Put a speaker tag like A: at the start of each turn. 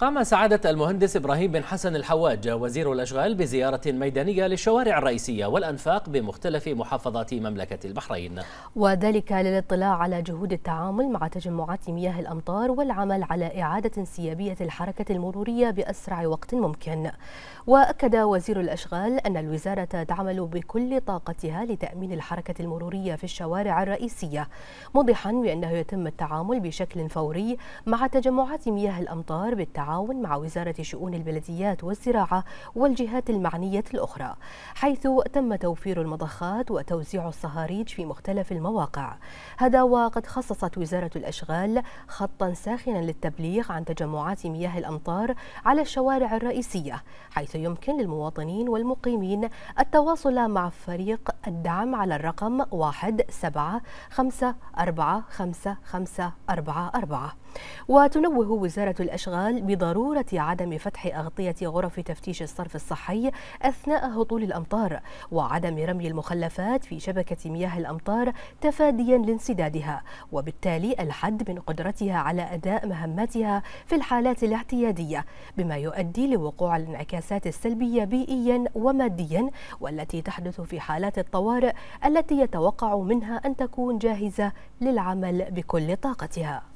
A: قام سعادة المهندس إبراهيم بن حسن الحواج وزير الأشغال بزيارة ميدانية للشوارع الرئيسية والأنفاق بمختلف محافظات مملكة البحرين
B: وذلك للاطلاع على جهود التعامل مع تجمعات مياه الأمطار والعمل على إعادة انسيابية الحركة المرورية بأسرع وقت ممكن وأكد وزير الأشغال أن الوزارة تعمل بكل طاقتها لتأمين الحركة المرورية في الشوارع الرئيسية موضحا بأنه يتم التعامل بشكل فوري مع تجمعات مياه الأمطار بالتعامل بالتعاون مع وزارة شؤون البلديات والزراعة والجهات المعنية الأخرى حيث تم توفير المضخات وتوزيع الصهاريج في مختلف المواقع هذا وقد خصصت وزارة الأشغال خطا ساخنا للتبليغ عن تجمعات مياه الأمطار على الشوارع الرئيسية حيث يمكن للمواطنين والمقيمين التواصل مع فريق الدعم على الرقم 175455544 وتنوه وزارة الأشغال بضرورة عدم فتح أغطية غرف تفتيش الصرف الصحي أثناء هطول الأمطار وعدم رمي المخلفات في شبكة مياه الأمطار تفاديا لانسدادها وبالتالي الحد من قدرتها على أداء مهمتها في الحالات الاعتيادية بما يؤدي لوقوع الانعكاسات السلبية بيئيا وماديا والتي تحدث في حالات الطوارئ التي يتوقع منها أن تكون جاهزة للعمل بكل طاقتها